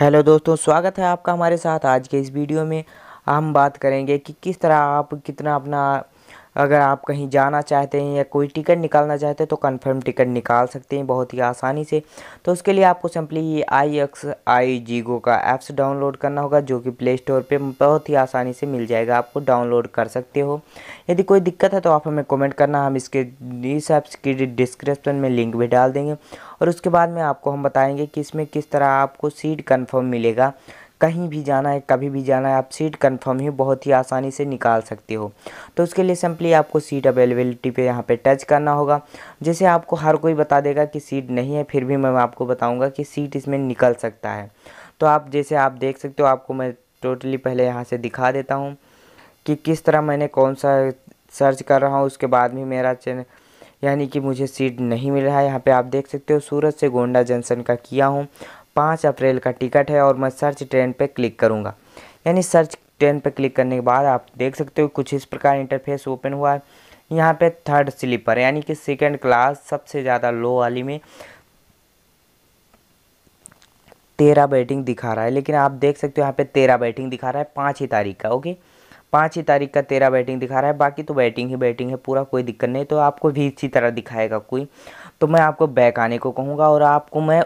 hello दोस्तों स्वागत है आपका हमारे साथ आज के इस वीडियो में हम बात करेंगे कि किस तरह आप कितना अपना अगर आप कहीं जाना चाहते हैं या कोई टिकट निकालना चाहते हैं तो कन्फर्म टिकट निकाल सकते हैं बहुत ही आसानी से तो उसके लिए आपको सिंपली ये आई एक्स आई जीगो का ऐप्स डाउनलोड करना होगा जो कि प्ले स्टोर पर बहुत ही आसानी से मिल जाएगा आपको डाउनलोड कर सकते हो यदि कोई दिक्कत है तो आप हमें कमेंट करना हम इसके इस ऐप्स की डिस्क्रिप्शन में लिंक भी डाल देंगे और उसके बाद में आपको हम बताएंगे कि इसमें किस तरह आपको सीट कन्फर्म मिलेगा कहीं भी जाना है कभी भी जाना है आप सीट कंफर्म ही बहुत ही आसानी से निकाल सकते हो तो उसके लिए सिंपली आपको सीट अवेलेबिलिटी पे यहाँ पे टच करना होगा जैसे आपको हर कोई बता देगा कि सीट नहीं है फिर भी मैं आपको बताऊँगा कि सीट इसमें निकल सकता है तो आप जैसे आप देख सकते हो आपको मैं टोटली पहले यहाँ से दिखा देता हूँ कि किस तरह मैंने कौन सा सर्च कर रहा हूँ उसके बाद भी मेरा चैनल यानी कि मुझे सीट नहीं मिल रहा है यहाँ पे आप देख सकते हो सूरत से गोंडा जंक्शन का किया हूँ पाँच अप्रैल का टिकट है और मैं सर्च ट्रेन पर क्लिक करूँगा यानी सर्च ट्रेन पर क्लिक करने के बाद आप देख सकते हो कुछ इस प्रकार इंटरफेस ओपन हुआ है यहाँ पे थर्ड स्लीपर यानी कि सेकेंड क्लास सबसे ज़्यादा लो वाली में तेरह बैटिंग दिखा रहा है लेकिन आप देख सकते हो यहाँ पे तेरह बैटिंग दिखा रहा है पाँच ही तारीख का ओके पाँच ही तारीख का तेरह बैटिंग दिखा रहा है बाकी तो बैटिंग ही बैटिंग है पूरा कोई दिक्कत नहीं तो आपको भी इसी तरह दिखाएगा कोई तो मैं आपको बैक आने को कहूँगा और आपको मैं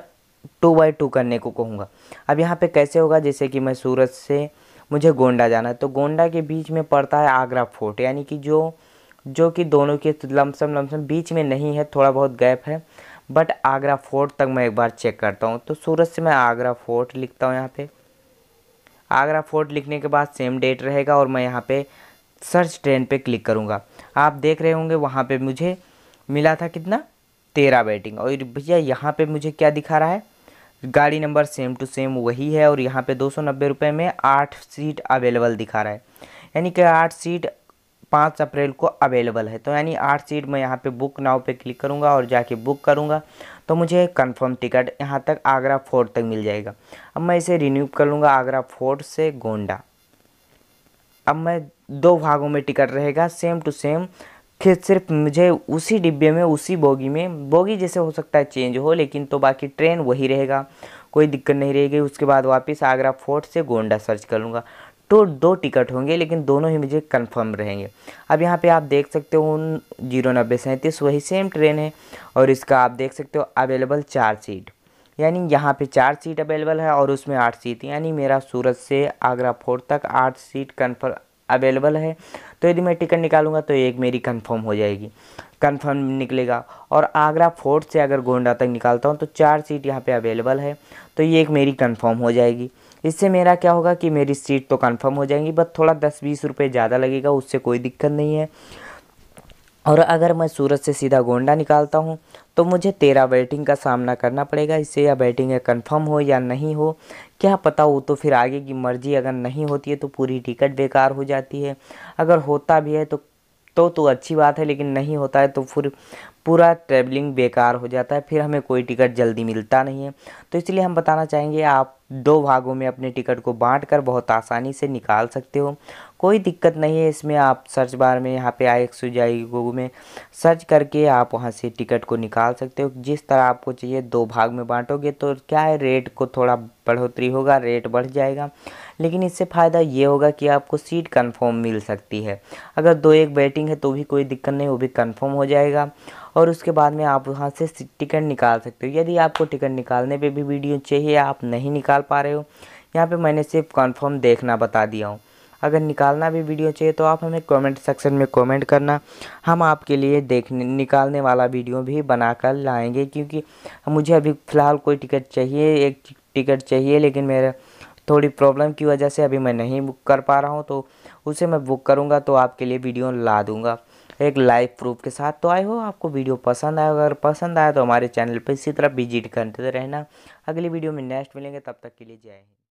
टू बाई टू करने को कहूँगा अब यहाँ पे कैसे होगा जैसे कि मैं सूरत से मुझे गोंडा जाना है तो गोंडा के बीच में पड़ता है आगरा फोर्ट यानी कि जो जो कि दोनों के लमसम लमसम बीच में नहीं है थोड़ा बहुत गैप है बट आगरा फोर्ट तक मैं एक बार चेक करता हूँ तो सूरत से मैं आगरा फोर्ट लिखता हूँ यहाँ पे आगरा फोर्ट लिखने के बाद सेम डेट रहेगा और मैं यहाँ पे सर्च ट्रेन पे क्लिक करूँगा आप देख रहे होंगे वहाँ पे मुझे मिला था कितना तेरह बैटिंग और भैया यहाँ पे मुझे क्या दिखा रहा है गाड़ी नंबर सेम टू सेम वही है और यहाँ पे दो सौ नब्बे रुपये में आठ सीट अवेलेबल दिखा रहा है यानी कि आठ सीट पाँच अप्रैल को अवेलेबल है तो यानी आठ सीट मैं यहाँ पे बुक नाव पे क्लिक करूँगा और जाके बुक करूँगा तो मुझे कंफर्म टिकट यहाँ तक आगरा फोर्ट तक मिल जाएगा अब मैं इसे रिन्यू कर लूँगा आगरा फोर्ट से गोंडा अब मैं दो भागों में टिकट रहेगा सेम टू सेम कि सिर्फ मुझे उसी डिब्बे में उसी बोगी में बोगी जैसे हो सकता है चेंज हो लेकिन तो बाकी ट्रेन वही रहेगा कोई दिक्कत नहीं रहेगी उसके बाद वापस आगरा फोर्ट से गोंडा सर्च कर लूँगा तो दो टिकट होंगे लेकिन दोनों ही मुझे कंफर्म रहेंगे अब यहाँ पे आप देख सकते हो उन जीरो नब्बे सैंतीस वही सेम ट्रेन है और इसका आप देख सकते हो अवेलेबल चार सीट यानी यहाँ पे चार सीट अवेलेबल है और उसमें आठ सीट यानी मेरा सूरत से आगरा फोर्ट तक आठ सीट कन्फर्म अवेलेबल है तो यदि मैं टिकट निकालूंगा तो एक मेरी कंफर्म हो जाएगी कंफर्म निकलेगा और आगरा फोर्ट से अगर गोंडा तक निकालता हूँ तो चार सीट यहाँ पे अवेलेबल है तो ये एक मेरी कंफर्म हो जाएगी इससे मेरा क्या होगा कि मेरी सीट तो कंफर्म हो जाएगी बट थोड़ा दस बीस रुपये ज़्यादा लगेगा उससे कोई दिक्कत नहीं है और अगर मैं सूरत से सीधा गोंडा निकालता हूँ तो मुझे तेरह बैटिंग का सामना करना पड़ेगा इससे या बैटिंग कन्फर्म हो या नहीं हो क्या पता हो तो फिर आगे की मर्जी अगर नहीं होती है तो पूरी टिकट बेकार हो जाती है अगर होता भी है तो तो तो अच्छी बात है लेकिन नहीं होता है तो फिर पूरा ट्रैवलिंग बेकार हो जाता है फिर हमें कोई टिकट जल्दी मिलता नहीं है तो इसलिए हम बताना चाहेंगे आप दो भागों में अपने टिकट को बांट कर बहुत आसानी से निकाल सकते हो कोई दिक्कत नहीं है इसमें आप सर्च बार में यहाँ पे आई एक्सुजाई गूगल में सर्च करके आप वहाँ से टिकट को निकाल सकते हो जिस तरह आपको चाहिए दो भाग में बांटोगे तो क्या है रेट को थोड़ा बढ़ोतरी होगा रेट बढ़ जाएगा लेकिन इससे फ़ायदा ये होगा कि आपको सीट कन्फर्म मिल सकती है अगर दो एक बैटिंग है तो भी कोई दिक्कत नहीं वो भी कन्फर्म हो जाएगा और उसके बाद में आप वहाँ से टिकट निकाल सकते हो यदि आपको टिकट निकालने पे भी वीडियो चाहिए आप नहीं निकाल पा रहे हो यहाँ पे मैंने सिर्फ कंफर्म देखना बता दिया हूँ अगर निकालना भी वीडियो चाहिए तो आप हमें कमेंट सेक्शन में कमेंट करना हम आपके लिए देखने निकालने वाला वीडियो भी बनाकर लाएंगे क्योंकि मुझे अभी फ़िलहाल कोई टिकट चाहिए एक टिकट चाहिए लेकिन मेरा थोड़ी प्रॉब्लम की वजह से अभी मैं नहीं बुक कर पा रहा हूँ तो उसे मैं बुक करूँगा तो आपके लिए वीडियो ला दूँगा एक लाइव प्रूफ के साथ तो आए हो आपको वीडियो पसंद आए अगर पसंद आया तो हमारे चैनल पर इसी तरह विजिट करते रहना अगली वीडियो में नेक्स्ट मिलेंगे तब तक के लिए जय हिंद